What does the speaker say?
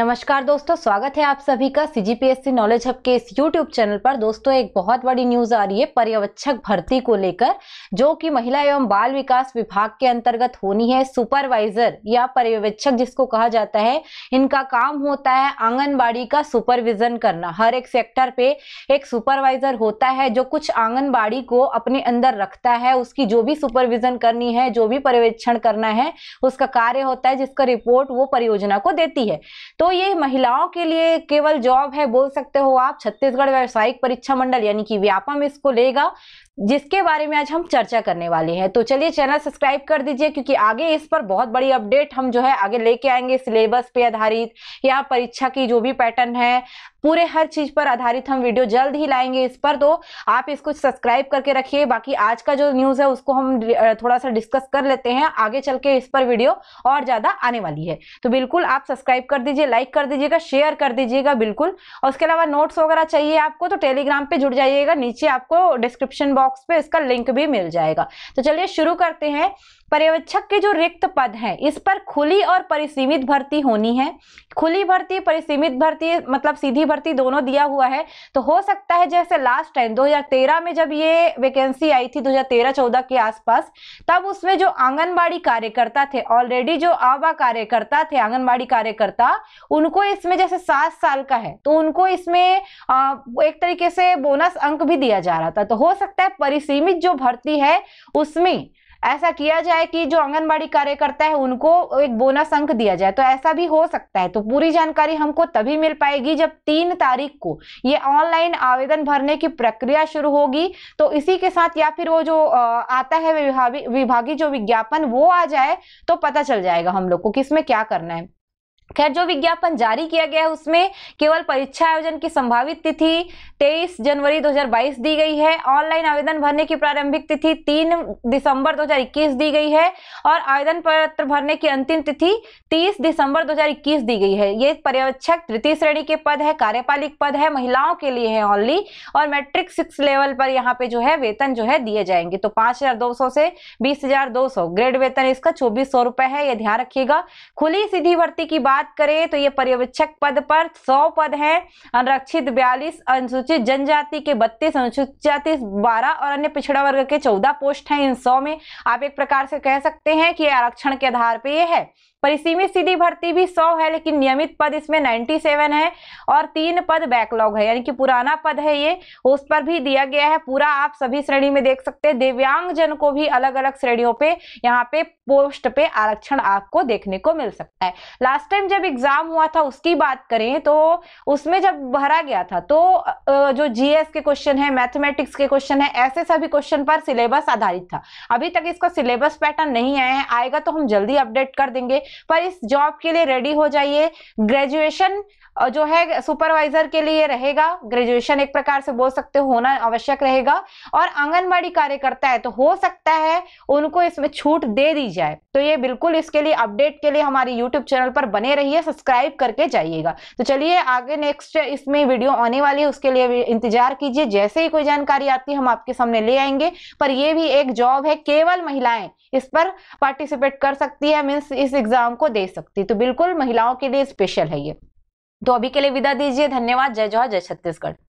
नमस्कार दोस्तों स्वागत है आप सभी का सी नॉलेज हब के इस यूट्यूब चैनल पर दोस्तों एक बहुत बड़ी न्यूज आ रही है पर्यवेक्षक भर्ती को लेकर जो कि महिला एवं बाल विकास विभाग के अंतर्गत होनी है सुपरवाइजर या पर्यवेक्षक जिसको कहा जाता है इनका काम होता है आंगनबाड़ी का सुपरविजन करना हर एक सेक्टर पे एक सुपरवाइजर होता है जो कुछ आंगनबाड़ी को अपने अंदर रखता है उसकी जो भी सुपरविजन करनी है जो भी पर्यवेक्षण करना है उसका कार्य होता है जिसका रिपोर्ट वो परियोजना को देती है तो ये महिलाओं के लिए केवल जॉब है बोल सकते हो आप छत्तीसगढ़ व्यावसायिक परीक्षा मंडल यानी कि व्यापम इसको लेगा जिसके बारे में आज हम चर्चा करने वाले हैं तो चलिए चैनल सब्सक्राइब कर दीजिए क्योंकि आगे इस पर बहुत बड़ी अपडेट हम जो है आगे लेके आएंगे सिलेबस पे आधारित या परीक्षा की जो भी पैटर्न है पूरे हर चीज पर आधारित हम वीडियो जल्द ही लाएंगे इस पर तो आप इसको सब्सक्राइब करके रखिए बाकी आज का जो न्यूज है उसको हम थोड़ा सा डिस्कस कर लेते हैं आगे चल के इस पर वीडियो और ज्यादा आने वाली है तो बिल्कुल आप सब्सक्राइब कर दीजिए लाइक कर दीजिएगा शेयर कर दीजिएगा बिल्कुल और उसके अलावा नोट्स वगैरह चाहिए आपको तो टेलीग्राम पे जुड़ जाइएगा नीचे आपको डिस्क्रिप्शन बॉक्स पे इसका लिंक भी मिल जाएगा तो चलिए शुरू करते हैं पर्यवेक्षक के जो रिक्त पद हैं इस पर खुली और परिसीमित भर्ती होनी है खुली भर्ती परिसीमित भर्ती मतलब सीधी भर्ती दोनों दिया हुआ है तो हो सकता है जैसे लास्ट टाइम 2013 में जब ये वैकेंसी आई थी 2013-14 के आसपास तब उसमें जो आंगनबाड़ी कार्यकर्ता थे ऑलरेडी जो आवा कार्यकर्ता थे आंगनबाड़ी कार्यकर्ता उनको इसमें जैसे सात साल का है तो उनको इसमें आ, एक तरीके से बोनस अंक भी दिया जा रहा था तो हो सकता है परिसीमित जो भर्ती है उसमें ऐसा किया जाए कि जो आंगनबाड़ी कार्यकर्ता है उनको एक बोनस अंक दिया जाए तो ऐसा भी हो सकता है तो पूरी जानकारी हमको तभी मिल पाएगी जब तीन तारीख को ये ऑनलाइन आवेदन भरने की प्रक्रिया शुरू होगी तो इसी के साथ या फिर वो जो आता है विभागी जो विज्ञापन वो आ जाए तो पता चल जाएगा हम लोग को किसमें क्या करना है खैर जो विज्ञापन जारी किया गया है उसमें केवल परीक्षा आयोजन की संभावित तिथि 23 जनवरी 2022 दी गई है ऑनलाइन आवेदन भरने की प्रारंभिक तिथि 3 दिसंबर 2021 दी गई है और आवेदन पत्र भरने की अंतिम तिथि 30 दिसंबर 2021 दी गई है ये पर्यवेक्षक तृतीय श्रेणी के पद है कार्यपालिक पद है महिलाओं के लिए है ऑनली और मैट्रिक सिक्स लेवल पर यहाँ पे जो है वेतन जो है दिए जाएंगे तो पांच से बीस ग्रेड वेतन इसका चौबीस है ये ध्यान रखिएगा खुली सीधी भर्ती की बात बात करें तो ये पर्यवेक्षक पद पर सौ पद हैं अनरक्षित बयालीस अनुसूचित जनजाति के बत्तीस अनुसूचित जाति बारह और अन्य पिछड़ा वर्ग के चौदह पोस्ट हैं इन सौ में आप एक प्रकार से कह सकते हैं कि आरक्षण के आधार पर ये है परिसीमित सीधी भर्ती भी 100 है लेकिन नियमित पद इसमें 97 है और तीन पद बैकलॉग है यानी कि पुराना पद है ये उस पर भी दिया गया है पूरा आप सभी श्रेणी में देख सकते हैं दिव्यांग जन को भी अलग अलग श्रेणियों पे यहाँ पे पोस्ट पे आरक्षण आपको देखने को मिल सकता है लास्ट टाइम जब एग्जाम हुआ था उसकी बात करें तो उसमें जब भरा गया था तो जो जीएस के क्वेश्चन है मैथमेटिक्स के क्वेश्चन है ऐसे सभी क्वेश्चन पर सिलेबस आधारित था अभी तक इसका सिलेबस पैटर्न नहीं आया है आएगा तो हम जल्दी अपडेट कर देंगे पर इस जॉब के लिए रेडी हो जाइए ग्रेजुएशन जो है सुपरवाइजर के लिए रहेगा ग्रेजुएशन एक प्रकार से बोल सकते हो होना आवश्यक रहेगा और आंगनबाड़ी कार्यकर्ता है तो हो सकता है उनको इसमें छूट दे दी जाए तो ये बिल्कुल इसके लिए अपडेट के लिए हमारे यूट्यूब चैनल पर बने रही है सब्सक्राइब करके जाइएगा तो चलिए आगे नेक्स्ट इसमें वीडियो आने वाली है उसके लिए इंतजार कीजिए जैसे ही कोई जानकारी आती है हम आपके सामने ले आएंगे पर यह भी एक जॉब है केवल महिलाएं इस पर पार्टिसिपेट कर सकती है मीन्स इस एग्जाम को दे सकती तो बिल्कुल महिलाओं के लिए स्पेशल है ये तो अभी के लिए विदा दीजिए धन्यवाद जय जोहर जय छत्तीसगढ़